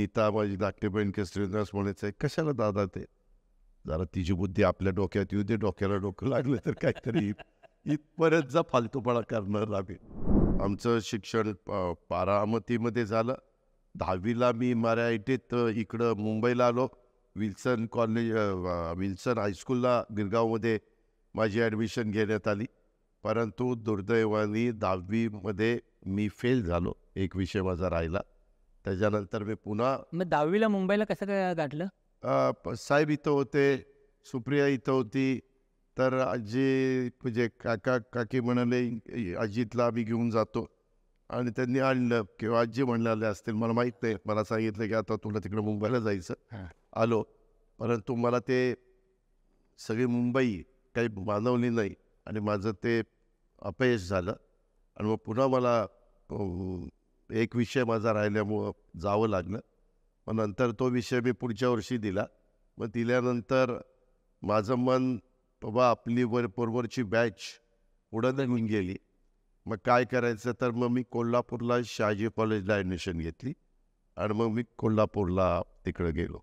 नीता माझी धाकटे बहीण श्रीनिवास म्हणायचं आहे कशाला दादा ते जरा तिची बुद्धी आपल्या डोक्यात येऊ दे डोक्याला डोकं लागलं तर काहीतरी इथपर्यंत जा फालतूपणा करणार आम्ही आमचं शिक्षण बारामतीमध्ये झालं दहावीला मी मराठीत इकडं मुंबईला आलो विल्सन कॉलेज विल्सन हायस्कूलला गिरगावमध्ये माझी ॲडमिशन घेण्यात आली परंतु दुर्दैवानी दहावीमध्ये मी फेल झालो एक विषय माझा राहिला त्याच्यानंतर मी पुन्हा मग दहावीला मुंबईला कसं काय गाठलं साहेब इथं होते सुप्रिया इथं होती तर आजी म्हणजे काका काकी म्हणाले आजीतला अजितला आम्ही घेऊन जातो आणि त्यांनी आणलं किंवा आजी म्हणलेले असतील मला माहीत नाही मला सांगितलं की आता तुला तिकडे मुंबईला जायचं आलो परंतु मला ते सगळी मुंबई काही मानवली नाही आणि माझं ते अपयश झालं आणि मग पुन्हा मला एक विषय माझा राहिल्यामुळं जावं लागलं मग नंतर तो विषय मी पुढच्या वर्षी दिला मग दिल्यानंतर माझं मन बाबा आपली वर बरोबरची बॅच पुढं निघून गेली मग काय करायचं तर मग मी कोल्हापूरला शहाजी कॉलेजला ॲडमिशन घेतली आणि मग मी कोल्हापूरला तिकडं गेलो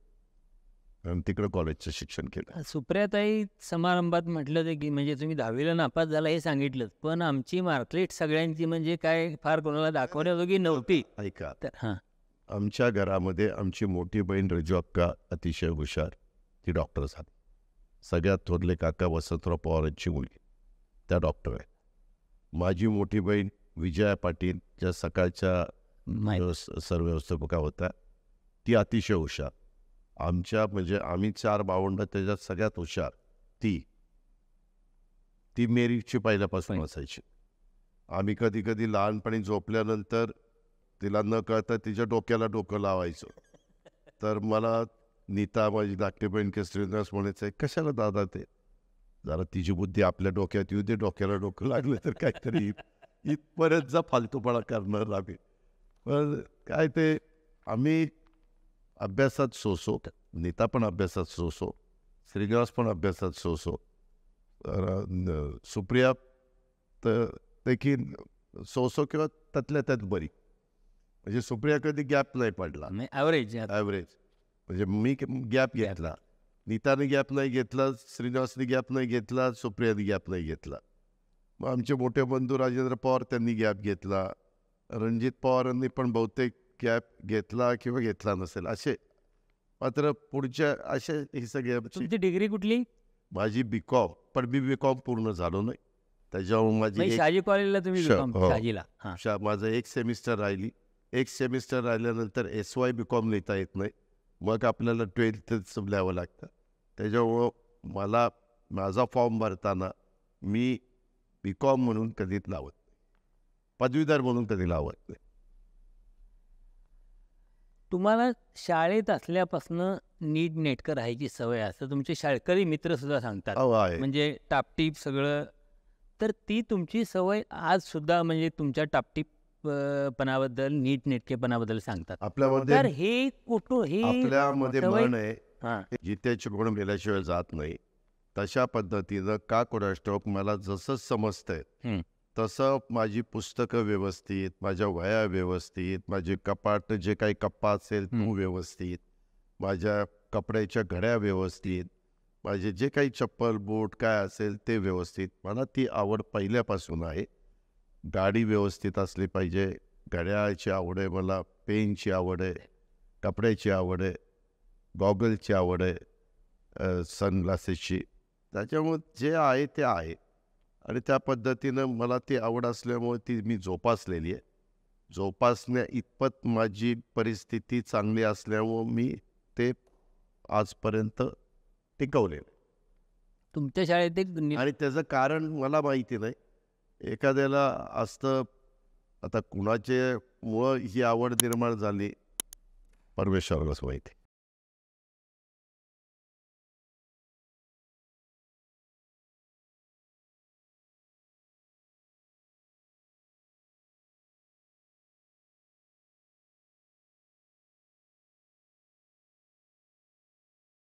तिकडं कॉलेजचं शिक्षण केलं सुप्रियाताई समारंभात म्हटलं ते की म्हणजे तुम्ही दहावीला नापास झाला हे सांगितलं पण आमची मार्कलेट सगळ्यांची म्हणजे काय फार कोणाला दाखवण्याजोगी नव्हती ऐका तर हां आमच्या घरामध्ये आमची मोठी बहीण रजू अक्का अतिशय हुशार ती डॉक्टर झाली सगळ्यात थोरले काका वसंतराव पवारांची मुलगी त्या डॉक्टर आहेत माझी मोठी बहीण विजया पाटील ज्या सकाळच्या सरव्यवस्थापका होत्या ती अतिशय हुशार आमच्या म्हणजे आम्ही चार भावंड त्याच्यात सगळ्यात हुशार ती ती मेरीची पहिल्यापासून असायची आम्ही कधी कधी लहानपणी झोपल्यानंतर तिला न कळता तिच्या डोक्याला डोकं लावायचो तर मला नीता माझी धाकटी बहीण श्रीनिवास म्हणायचं आहे कशाला दादा ते जरा तिची बुद्धी आपल्या डोक्यात येऊ दे डोक्याला डोकं लागलं तर काहीतरी इथपर्यंत जा फालतूपणा करणार आम्ही पण काय ते आम्ही अभ्यासात सोसो नीता पण अभ्यासात सोसो श्रीनिवास पण अभ्यासात सोसो सुप्रिया तर देखील सोसो किंवा त्यातल्या त्यात बरी म्हणजे सुप्रिया कधी गॅप नाही पडला नाही ॲव्हरेज ॲव्हरेज म्हणजे मी गॅप घेतला नीताने गॅप नाही घेतला श्रीनिवासने गॅप नाही घेतला सुप्रियाने गॅप नाही घेतला मग आमचे मोठे बंधू राजेंद्र पवार त्यांनी गॅप घेतला रणजित पवारांनी पण बहुतेक गॅप घेतला किंवा घेतला नसेल असे मात्र पुढच्या अशा हे सगळ्या तुमची डिग्री कुठली माझी बी कॉम पण मी कॉम पूर्ण झालो नाही त्याच्यामुळे माझी शाजी कॉलेजला तुम्ही हो. शाजीला माझं एक सेमिस्टर राहिली एक सेमिस्टर राहिल्यानंतर एस वाय बी कॉम लिहिता येत नाही मग आपल्याला ट्वेल्थ लिहावं लागतं त्याच्यामुळं मला माझा फॉर्म भरताना मी बी कॉम म्हणून कधीच लावत पदवीधर म्हणून कधी लावत नाही तुम्हाला शाळेत असल्यापासनं नीट नेटकं राहायची सवय असं तुमचे शाळकरी मित्र सुद्धा सांगतात हो, म्हणजे टापटीप सगळं तर ती तुमची सवय आज सुद्धा म्हणजे तुमच्या टापटीप पणाबद्दल नीट नेटकेपणाबद्दल सांगतात आपल्यामध्ये हे कुठं हे आपल्यामध्ये म्हण आहे जित्याची गुण गेल्याशिवाय जात नाही तशा पद्धतीनं का स्ट्रोक मला जसं समजतंय तसं माझी पुस्तकं व्यवस्थित माझ्या वया व्यवस्थित माझे कपाट जे काही कप्पा असेल तो व्यवस्थित माझ्या कपड्याच्या घड्या व्यवस्थित माझे जे काही चप्पल बूट काय असेल ते व्यवस्थित मला ती आवड पहिल्यापासून आहे गाडी व्यवस्थित असली पाहिजे घड्याळाची आवड आहे मला पेनची आवड आहे कपड्याची आवड आहे गॉगलची आवड आहे सनग्लासेसची त्याच्यामुळे जे आहे ते आहे आणि त्या पद्धतीनं मला ती आवड असल्यामुळे ती मी जोपासलेली आहे जोपासण्या इतपत माझी परिस्थिती चांगली असल्यामुळं मी ते आजपर्यंत टिकवलेलं तुमच्या शाळेत एक आणि त्याचं कारण मला माहिती नाही एखाद्याला असतं आता कुणाचे मुळं ही आवड निर्माण झाली परमेश्वरलाच माहिती